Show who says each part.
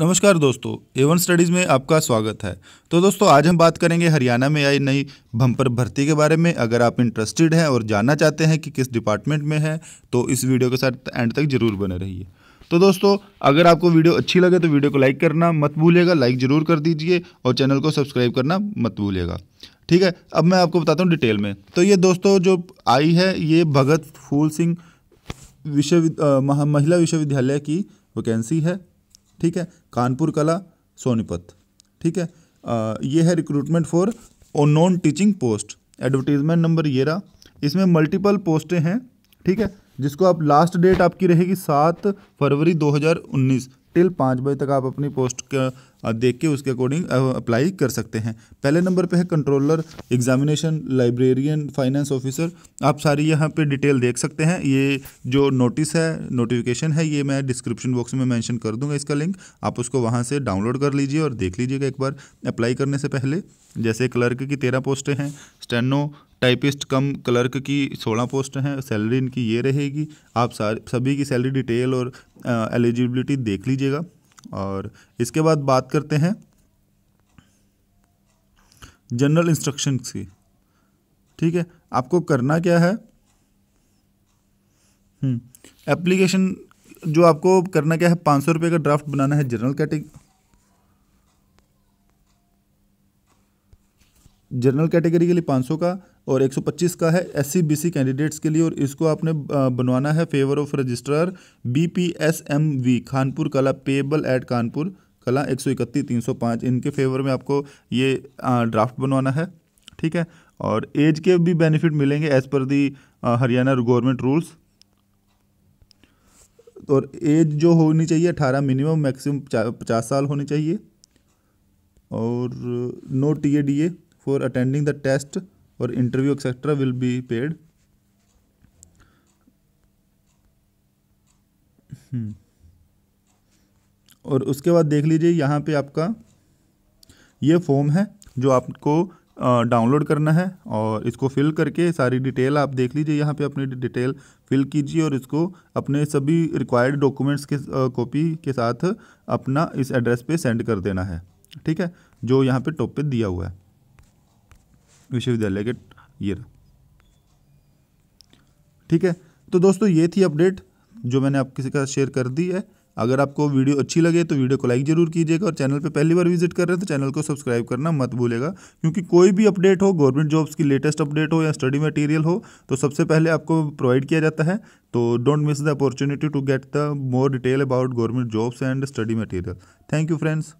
Speaker 1: नमस्कार दोस्तों Avon studies में आपका स्वागत है तो दोस्तों आज हम बात करेंगे हरियाणा में आई नई भंपर भर्ती के बारे में अगर आप इंटरेस्टेड हैं और जानना चाहते हैं कि किस डिपार्टमेंट में है तो इस वीडियो के साथ एंड तक जरूर बने रहिए तो दोस्तों अगर आपको वीडियो अच्छी लगे तो वीडियो को लाइक करना मत भूलिएगा लाइक ज़रूर कर दीजिए और चैनल को सब्सक्राइब करना मत भूलिएगा ठीक है अब मैं आपको बताता हूँ डिटेल में तो ये दोस्तों जो आई है ये भगत फूल सिंह विश्व महिला विश्वविद्यालय की वैकेंसी है ठीक है कानपुर कला सोनीपत ठीक है आ, ये है रिक्रूटमेंट फॉर और non teaching post advertisement number ये रहा इसमें मल्टीपल पोस्टें हैं ठीक है जिसको आप लास्ट डेट आपकी रहेगी सात फरवरी उन्नीस टिल पाँच बजे तक आप अपनी पोस्ट का देख के उसके अकॉर्डिंग अप्लाई कर सकते हैं पहले नंबर पे है controller examination librarian finance officer आप सारी यहाँ पे डिटेल देख सकते हैं ये जो नोटिस है नोटिफिकेशन है ये मैं डिस्क्रिप्शन बॉक्स में मेंशन कर दूंगा इसका लिंक आप उसको वहाँ से डाउनलोड कर लीजिए और देख लीजिएगा एक बार अप्लाई करने से पहले जैसे क्लर्क की तेरह पोस्टें हैं स्टेनो टाइपिस्ट कम क्लर्क की सोलह पोस्ट हैं सैलरी इनकी ये रहेगी आप सारे सभी की सैलरी डिटेल और एलिजिबिलिटी देख लीजिएगा और इसके बाद बात करते हैं जनरल इंस्ट्रक्शन की ठीक है आपको करना क्या है हम्म, एप्लीकेशन जो आपको करना क्या है पाँच सौ रुपये का ड्राफ्ट बनाना है जनरल कैटेगरी जनरल कैटेगरी के लिए पाँच सौ का और 125 का है एस सी कैंडिडेट्स के लिए और इसको आपने बनवाना है favour of registrar B P S M V Khanpur Kalan payable eight Kanpur कला एक सौ इकतीस तीन सौ पाँच इनके फेवर में आपको ये ड्राफ्ट बनवाना है ठीक है और एज के भी बेनिफिट मिलेंगे as per the Haryana government rules और एज जो होनी चाहिए अठारह मिनिमम मैक्सिमम पचास साल होनी चाहिए और no T A D A for attending the test और interview etcetera will be paid और उसके बाद देख लीजिए यहाँ पे आपका ये फॉर्म है जो आपको डाउनलोड करना है और इसको फिल करके सारी डिटेल आप देख लीजिए यहाँ पे अपनी डिटेल फिल कीजिए और इसको अपने सभी रिक्वायर्ड डॉक्यूमेंट्स के कॉपी के साथ अपना इस एड्रेस पे सेंड कर देना है ठीक है जो यहाँ पे टॉप पे दिया हुआ है विश्वविद्यालय के ये ठीक है तो दोस्तों ये थी अपडेट जो मैंने आप किसी का शेयर कर दी है अगर आपको वीडियो अच्छी लगे तो वीडियो को लाइक जरूर कीजिएगा और चैनल पे पहली बार विजिट कर रहे हैं तो चैनल को सब्सक्राइब करना मत भूलेगा क्योंकि कोई भी अपडेट हो गवर्नमेंट जॉब्स की लेटेस्ट अपडेट हो या स्टडी मटेरियल हो तो सबसे पहले आपको प्रोवाइड किया जाता है तो don't miss the opportunity to get the more detail about government jobs and study material thank you friends